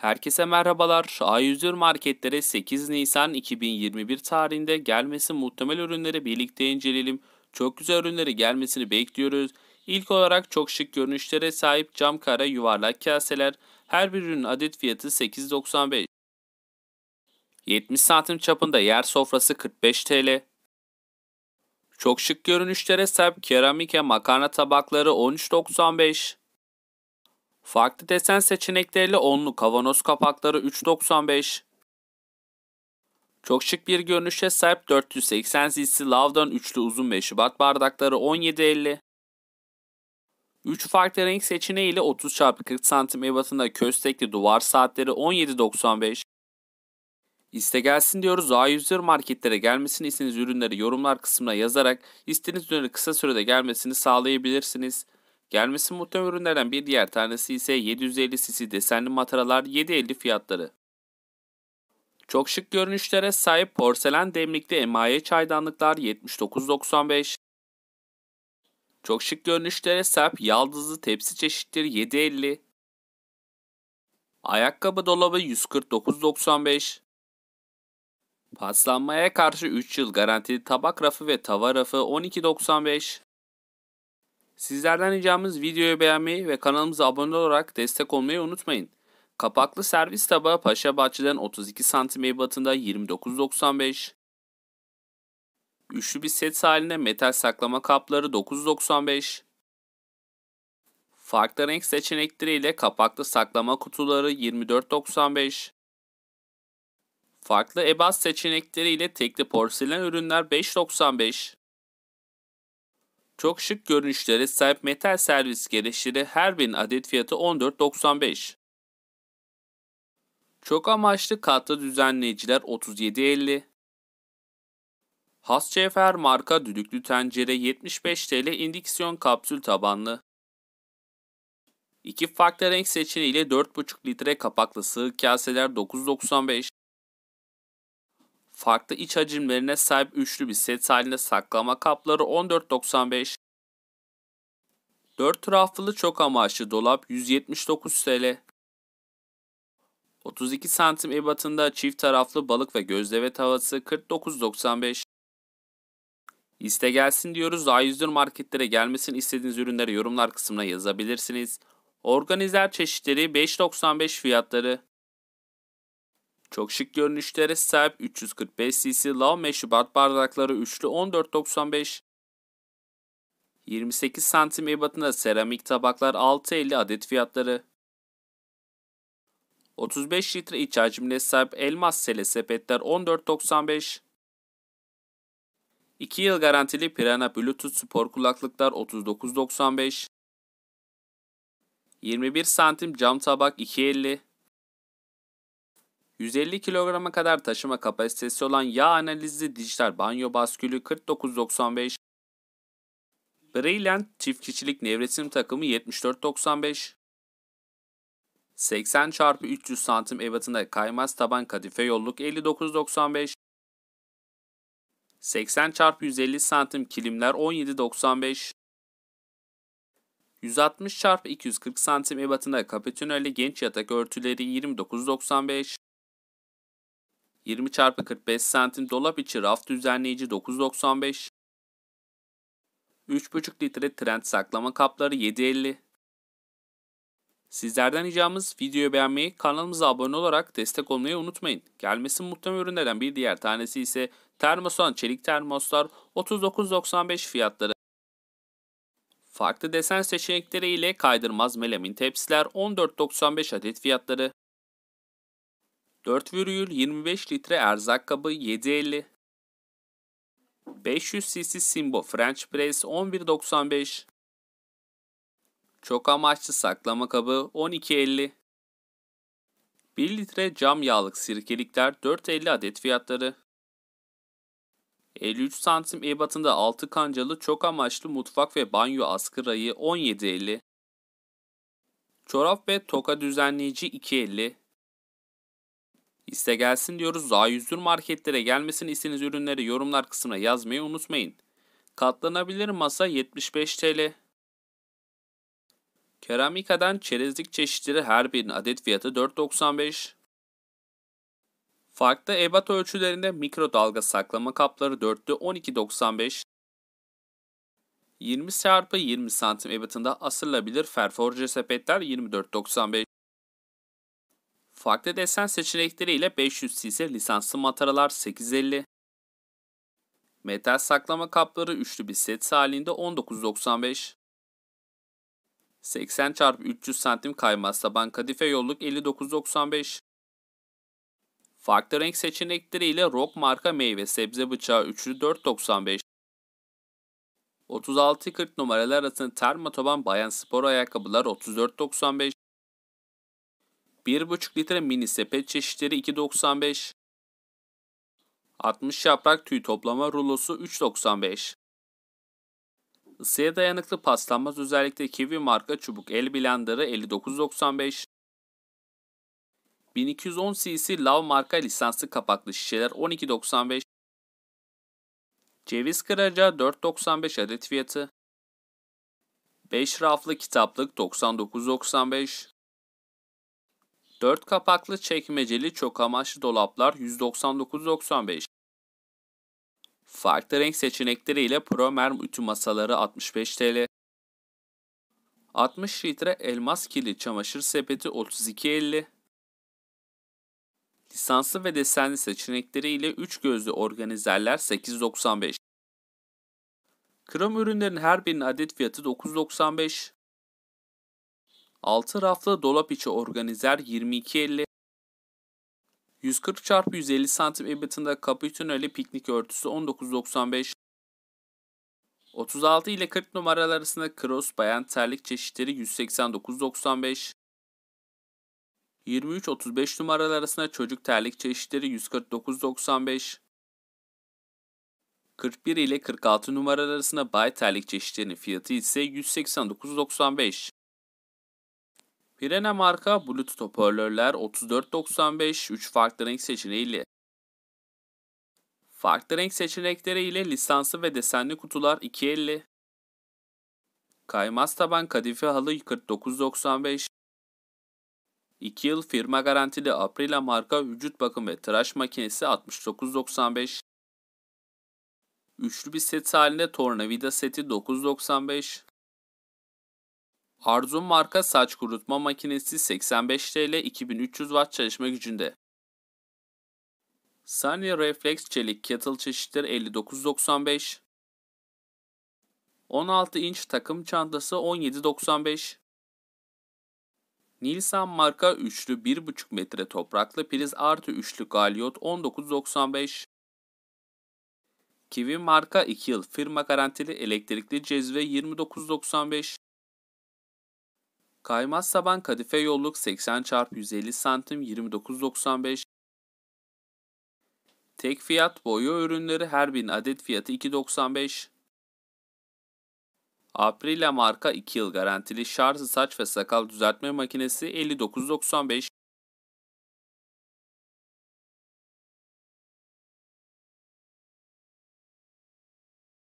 Herkese merhabalar. A101 marketlere 8 Nisan 2021 tarihinde gelmesi muhtemel ürünleri birlikte inceleyelim. Çok güzel ürünleri gelmesini bekliyoruz. İlk olarak çok şık görünüşlere sahip cam kara yuvarlak kaseler. Her bir ürünün adet fiyatı 8.95. 70 santim çapında yer sofrası 45 TL. Çok şık görünüşlere sahip keramike makarna tabakları 13.95. Farklı desen seçenekleriyle onlu kavanoz kapakları 3.95. Çok şık bir görünüşe sahip 480 cc Lavdan üçlü uzun meşrubat bardakları 17.50. 3 farklı renk seçeneği ile 30 x 40 cm ebatında köstekli duvar saatleri 17.95. İste gelsin diyoruz. A101 marketlere gelmesini istediğiniz ürünleri yorumlar kısmına yazarak istediğiniz ürünleri kısa sürede gelmesini sağlayabilirsiniz. Gelmesi muhtemel ürünlerden bir diğer tanesi ise 750 cc desenli mataralar 750 fiyatları. Çok şık görünüşlere sahip porselen demlikli emaye çaydanlıklar 79.95. Çok şık görünüşlere sahip yaldızlı tepsi çeşitleri 750. Ayakkabı dolabı 149.95. Paslanmaya karşı 3 yıl garantili tabak rafı ve tava rafı 12.95. Sizlerden ricamız videoyu beğenmeyi ve kanalımıza abone olarak destek olmayı unutmayın. Kapaklı servis tabağı Paşa Bahçe'den 32 cm ebatında 29.95. Üçlü bir set haline metal saklama kapları 9.95. Farklı renk seçenekleriyle kapaklı saklama kutuları 24.95. Farklı ebat seçenekleriyle tekli porselen ürünler 5.95. Çok şık görünüşlere sahip metal servis gereçleri her birinin adet fiyatı 14.95. Çok amaçlı katlı düzenleyiciler 37.50. Has Cevher marka düdüklü tencere 75 TL indiksiyon kapsül tabanlı. İki farklı renk seçeneğiyle 4,5 litre kapaklı sığ kaseler 9.95 farklı iç hacimlerine sahip üçlü bir set halinde saklama kapları 14.95, 4 raflı çok amaçlı dolap 179 TL, 32 santim ebatında çift taraflı balık ve gözleme tavası 49.95. İste gelsin diyoruz. A101 marketlere gelmesin istediğiniz ürünleri yorumlar kısmına yazabilirsiniz. Organizer çeşitleri 5.95 fiyatları. Çok şık görünüşlere sahip 345 cc lav meşrubat bardakları üçlü 14.95. 28 santim ebatında seramik tabaklar 6.50 adet fiyatları. 35 litre iç hacmine sahip elmas sele sepetler 14.95. 2 yıl garantili Pirana Bluetooth spor kulaklıklar 39.95. 21 santim cam tabak 2.50. 150 kilograma kadar taşıma kapasitesi olan yağ analizli dijital banyo baskülü 4995, Brilliant çift kişilik nevresim takımı 7495, 80 x 300 santim evatında kaymaz taban kadife yolluk 59.95 80 x 150 santim kilimler 17.95 160 x 240 santim ebatında kapitüneli genç yatak örtüleri 29.95 20 çarpı 45 santim dolap içi raf düzenleyici 9.95 3,5 litre trend saklama kapları 7.50 Sizlerden ricamız videoyu beğenmeyi, kanalımıza abone olarak destek olmayı unutmayın. Gelmesi muhtemel ürünlerden bir diğer tanesi ise termosan çelik termoslar 39.95 fiyatları. Farklı desen seçenekleri ile kaydırmaz melamin tepsiler 14.95 adet fiyatları. 4,25 litre erzak kabı 7,50 500 cc Simbo French Press 11.95 Çok amaçlı saklama kabı 12.50 1 litre cam yağlık sirkelikler 4.50 adet fiyatları 53 santim ebatında 6 kancalı çok amaçlı mutfak ve banyo askı rayı 17.50 Çorap ve toka düzenleyici 2.50 Liste gelsin diyoruz. A101 marketlere gelmesini istediğiniz ürünleri yorumlar kısmına yazmayı unutmayın. Katlanabilir masa 75 TL. Keramikadan çerezlik çeşitleri her birinin adet fiyatı 4.95. Farklı ebat ölçülerinde mikrodalga saklama kapları 4'lü 12.95. 20 x 20 cm ebatında asılabilir ferforje sepetler 24.95. Farklı desen seçenekleriyle 500 cc lisanslı mataralar 850, metal saklama kapları üçlü bir set halinde 19.95, 80 x 300 santim kaymaz taban kadife yolluk 59.95, farklı renk seçenekleriyle rock marka meyve sebze bıçağı üçlü 4.95, 36-40 numaralar arasında termotaban bayan spor ayakkabılar 34.95, 1,5 litre mini sepet çeşitleri 2.95. 60 yaprak tüy toplama rulosu 3.95. Isıya dayanıklı paslanmaz özellikle Kivi marka çubuk el blenderı 59.95. 1210 cc Lav marka lisanslı kapaklı şişeler 12.95. Ceviz kıracağı 4.95 adet fiyatı. 5 raflı kitaplık 99.95. 4 kapaklı çekmeceli çok amaçlı dolaplar 199.95. Farklı renk seçenekleri ile Promerm ütü masaları 65 TL. 60 litre elmas kili çamaşır sepeti 32.50. Lisanslı ve desenli seçenekleri ile 3 gözlü organizerler 8.95. Krom ürünlerin her birinin adet fiyatı 9.95. 6 raflı dolap içi organizer 22.50 140 x 150 santim ebatında kaputinöli piknik örtüsü 19.95 36 ile 40 numaralar arasında cross bayan terlik çeşitleri 189.95 23-35 numaralar arasında çocuk terlik çeşitleri 149.95 41 ile 46 numaralar arasında bay terlik çeşitlerinin fiyatı ise 189.95 Pirena marka Bluetooth hoparlörler 3495 3 farklı renk seçeneğiyle. Farklı renk seçenekleri ile lisanslı ve desenli kutular 250. Kaymaz taban kadife halı 4995. 2 yıl firma garantili Aprila marka vücut bakım ve tıraş makinesi 6995. Üçlü bir set halinde tornavida seti 995. Arzum marka saç kurutma makinesi 85 TL 2300 Watt çalışma gücünde. Sunny Reflex çelik kettle çeşitleri 59.95 16 inç takım çantası 17.95 Nilsan marka üçlü 1,5 metre topraklı priz artı üçlü galyot 19.95 Kivi marka 2 yıl firma garantili elektrikli cezve 29.95 Kaymaz Saban Kadife yolluk 80 x 150 santim 29.95 Tek fiyat boya ürünleri her bin adet fiyatı 2.95 Aprilia marka 2 yıl garantili şarjlı saç ve sakal düzeltme makinesi 59.95